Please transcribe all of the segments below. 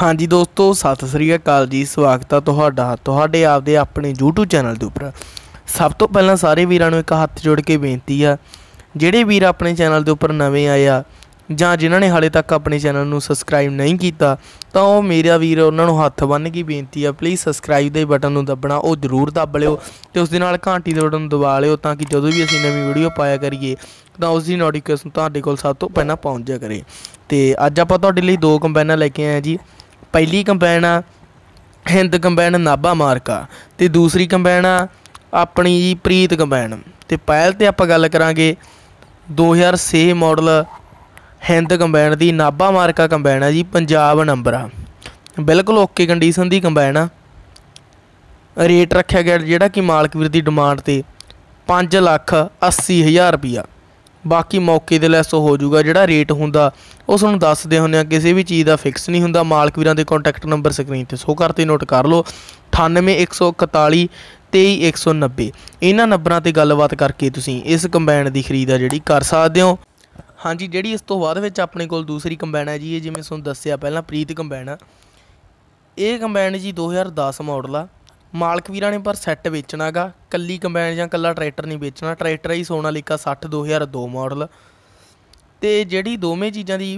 ਹਾਂਜੀ ਦੋਸਤੋ ਸਤਿ ਸ੍ਰੀ ਅਕਾਲ ਜੀ ਸਵਾਗਤ ਹੈ ਤੁਹਾਡਾ ਤੁਹਾਡੇ ਆਪਦੇ ਆਪਣੇ YouTube ਚੈਨਲ ਦੇ ਉੱਪਰ ਸਭ ਤੋਂ ਪਹਿਲਾਂ ਸਾਰੇ ਵੀਰਾਂ ਨੂੰ ਇੱਕ ਹੱਥ ਜੋੜ ਕੇ ਬੇਨਤੀ ਆ ਜਿਹੜੇ ਵੀਰ ਆਪਣੇ ਚੈਨਲ ਦੇ ਉੱਪਰ ਨਵੇਂ ਆਏ ਆ ਜਾਂ ਜਿਨ੍ਹਾਂ ਨੇ ਹਾਲੇ ਤੱਕ ਆਪਣੇ ਚੈਨਲ ਨੂੰ ਸਬਸਕ੍ਰਾਈਬ ਨਹੀਂ ਕੀਤਾ ਤਾਂ ਉਹ ਮੇਰਾ ਵੀਰ ਉਹਨਾਂ ਨੂੰ ਹੱਥ ਬੰਨ ਕੇ ਬੇਨਤੀ ਆ ਪਲੀਜ਼ ਸਬਸਕ੍ਰਾਈਬ ਦੇ ਬਟਨ ਨੂੰ ਦਬਣਾ ਉਹ ਜ਼ਰੂਰ ਦਬ ਲਿਓ ਤੇ ਉਸ ਦੇ ਨਾਲ ਘੰਟੀ ਦੇ ਬਟਨ ਨੂੰ ਦਬਾ ਲਿਓ ਤਾਂ ਕਿ ਜਦੋਂ ਵੀ ਅਸੀਂ ਨਵੀਂ ਵੀਡੀਓ ਪਾਇਆ ਕਰੀਏ ਤਾਂ ਉਸ ਦੀ ਨੋਟੀਫਿਕੇਸ਼ਨ ਤੁਹਾਡੇ ਕੋਲ ਸਭ ਤੋਂ ਪਹਿਲਾਂ ਪਹੁੰਚ ਜਾ ਕਰੇ ਤੇ ਅੱਜ ਆਪਾਂ ਤੁਹਾਡੇ ਲਈ ਦੋ ਕੰਬਾਈਨਾਂ ਲੈ ਕੇ ਆਏ ਆ ਜੀ ਪਹਿਲੀ ਕੰਬਾਈਨ ਆ ਹਿੰਦ ਕੰਬਾਈਨ ਨਾਭਾ ਮਾਰਕਾ ਤੇ ਦੂਸਰੀ ਕੰਬਾਈਨ ਆ ਆਪਣੀ ਜੀ ਪ੍ਰੀਤ ਕੰਬਾਈਨ ਤੇ ਪਹਿਲ ਤੇ ਆਪਾਂ ਗੱਲ ਕਰਾਂਗੇ 2006 ਮਾਡਲ ਹਿੰਦ ਕੰਬਾਈਨ ਦੀ ਨਾਭਾ ਮਾਰਕਾ ਕੰਬਾਈਨ ਆ ਜੀ ਪੰਜਾਬ ਨੰਬਰ ਆ ਬਿਲਕੁਲ ਓਕੇ ਕੰਡੀਸ਼ਨ ਦੀ ਕੰਬਾਈਨ ਆ ਰੇਟ ਰੱਖਿਆ ਗਿਆ ਜਿਹੜਾ ਕਿ ਮਾਲਕ ਵੀਰ ਦੀ ਡਿਮਾਂਡ ਤੇ 5 ਲੱਖ 80 ਹਜ਼ਾਰ ਰੁਪਿਆ ਬਾਕੀ ਮੌਕੇ ਦੇ ਲੈਸ ਹੋ ਜਾਊਗਾ ਜਿਹੜਾ ਰੇਟ ਹੁੰਦਾ ਉਹ ਤੁਹਾਨੂੰ ਦੱਸਦੇ ਹੁੰਦੇ ਆ ਕਿਸੇ ਵੀ ਚੀਜ਼ ਦਾ ਫਿਕਸ ਨਹੀਂ ਹੁੰਦਾ ਮਾਲਕ ਵੀਰਾਂ ਦੇ ਕੰਟੈਕਟ ਨੰਬਰ ਸਕਰੀਨ ਤੇ ਸੋ ਕਰਤੇ ਨੋਟ ਕਰ ਲਓ 98141 23190 ਇਹਨਾਂ ਨੰਬਰਾਂ ਤੇ ਗੱਲਬਾਤ ਕਰਕੇ ਤੁਸੀਂ ਇਸ ਕੰਬਾਈਨ ਦੀ ਖਰੀਦ ਆ ਜਿਹੜੀ ਕਰ ਸਕਦੇ ਹੋ ਹਾਂਜੀ ਜਿਹੜੀ ਇਸ ਤੋਂ ਬਾਅਦ ਵਿੱਚ ਆਪਣੇ ਕੋਲ ਦੂਸਰੀ ਕੰਬਾਈਨ ਹੈ ਜੀ ਇਹ ਜਿਵੇਂ ਤੁਹਾਨੂੰ ਦੱਸਿਆ ਪਹਿਲਾਂ ਪ੍ਰੀਤ ਕੰਬਾਈਨ ਆ ਇਹ ਕੰਬਾਈਨ ਜੀ 2010 ਮਾਡਲ ਆ ਮਾਲਕ ਵੀਰਾਂ ਨੇ ਪਰ ਸੈੱਟ ਵੇਚਣਾਗਾ ਕੱਲੀ ਕੰਬਾਈਨ ਜਾਂ ਕੱਲਾ ਟਰੈਕਟਰ ਨਹੀਂ ਵੇਚਣਾ ਟਰੈਕਟਰ ਹੀ ਸੋਨਾਲੀਕਾ 60 2002 ਮਾਡਲ ਤੇ ਜਿਹੜੀ ਦੋਵੇਂ ਚੀਜ਼ਾਂ ਦੀ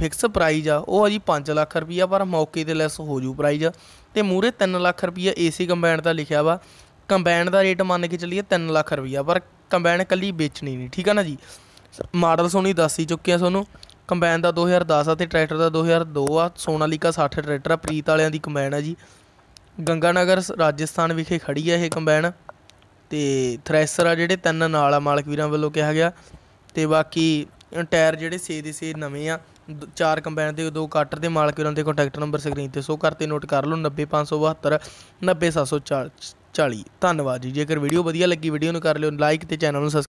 ਫਿਕਸ ਪ੍ਰਾਈਜ਼ ਆ ਉਹ ਆ ਜੀ 5 ਲੱਖ ਰੁਪਈਆ ਪਰ ਮੌਕੇ ਤੇ ਲੈਸ ਹੋ ਜੂ ਪ੍ਰਾਈਜ਼ ਤੇ ਮੂਰੇ 3 ਲੱਖ ਰੁਪਈਆ ਏਸੀ ਕੰਬਾਈਨ ਦਾ ਲਿਖਿਆ ਵਾ ਕੰਬਾਈਨ ਦਾ ਰੇਟ ਮੰਨ ਕੇ ਚੱਲੀਏ 3 ਲੱਖ ਰੁਪਈਆ ਪਰ ਕੰਬਾਈਨ ਕੱਲੀ ਵੇਚਣੀ ਨਹੀਂ ਠੀਕ ਆ ਨਾ ਜੀ ਮਾਡਲ ਸੋਨੀ ਦੱਸ ਹੀ ਚੁੱਕੇ ਆ ਤੁਹਾਨੂੰ ਕੰਬਾਈਨ ਦਾ 2010 ਆ ਤੇ ਟਰੈਕਟਰ ਦਾ 2002 ਆ ਸੋਨਾਲੀਕਾ 60 ਟਰੈਕਟਰ ਆ ਪ੍ਰੀਤ ਵਾਲਿਆਂ ਦੀ ਕੰਬਾਈਨ ਆ ਜੀ ਗੰਗਾਨਗਰ ਰਾਜਸਥਾਨ ਵਿਖੇ ਖੜੀ ਹੈ ਇਹ ਕੰਬਾਈਨ ਤੇ ਥ੍ਰੈਸ਼ਰ ਆ ਜਿਹੜੇ ਤਿੰਨ ਨਾਲ ਆ ਮਾਲਕ ਵੀਰਾਂ ਵੱਲੋਂ ਕਿਹਾ ਗਿਆ ਤੇ ਬਾਕੀ ਟਾਇਰ ਜਿਹੜੇ ਸੇ ਦੇ ਸੇ ਨਵੇਂ ਆ ਚਾਰ ਕੰਬਾਈਨ ਦੇ ਦੋ ਕਾਟਰ ਦੇ ਮਾਲਕ ਵੀਰਾਂ ਦੇ ਕੰਟੈਕਟ ਨੰਬਰ ਸਕਰੀਨ ਤੇ ਸੋ ਕਰਤੇ ਨੋਟ ਕਰ ਲਓ 90572 90740 ਧੰਨਵਾਦ ਜੀ ਜੇਕਰ ਵੀਡੀਓ ਵਧੀਆ ਲੱਗੀ ਵੀਡੀਓ ਨੂੰ ਕਰ ਲਿਓ ਲਾਈਕ ਤੇ ਚੈਨਲ ਨੂੰ